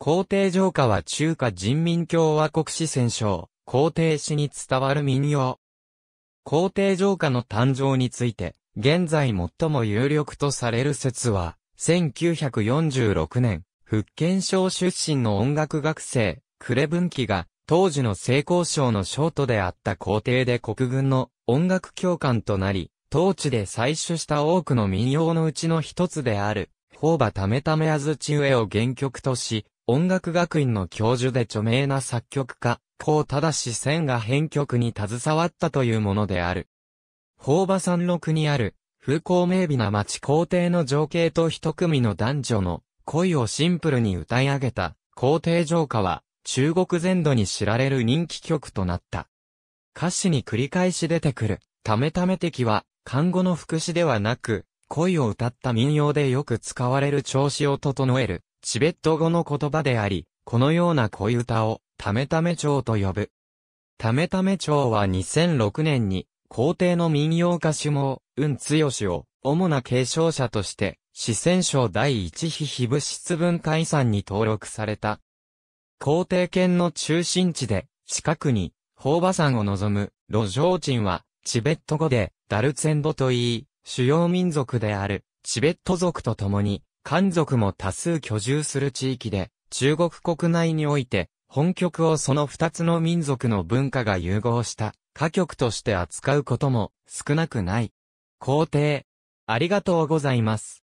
皇帝城下は中華人民共和国史戦勝、皇帝史に伝わる民謡。皇帝城下の誕生について、現在最も有力とされる説は、1946年、福建省出身の音楽学生、クレブンキが、当時の成功省のショートであった皇帝で国軍の音楽教官となり、当地で採取した多くの民謡のうちの一つである、宝馬ためためあずちうを原曲とし、音楽学院の教授で著名な作曲家、だし、千が編曲に携わったというものである。宝馬山麓にある、風光明媚な町皇帝の情景と一組の男女の恋をシンプルに歌い上げた皇帝浄化は中国全土に知られる人気曲となった。歌詞に繰り返し出てくる、ためため的は、漢語の副詞ではなく、恋を歌った民謡でよく使われる調子を整える、チベット語の言葉であり、このような恋歌を、ためため蝶と呼ぶ。ためため蝶は2006年に、皇帝の民謡歌手も、うんつよしを、主な継承者として、四川省第一非非物質文化遺産に登録された。皇帝県の中心地で、近くに、宝馬山を望む、路上鎮は、チベット語で、ダルツェンドと言い、主要民族である、チベット族と共に、漢族も多数居住する地域で、中国国内において、本局をその二つの民族の文化が融合した、歌曲として扱うことも少なくない。皇帝、ありがとうございます。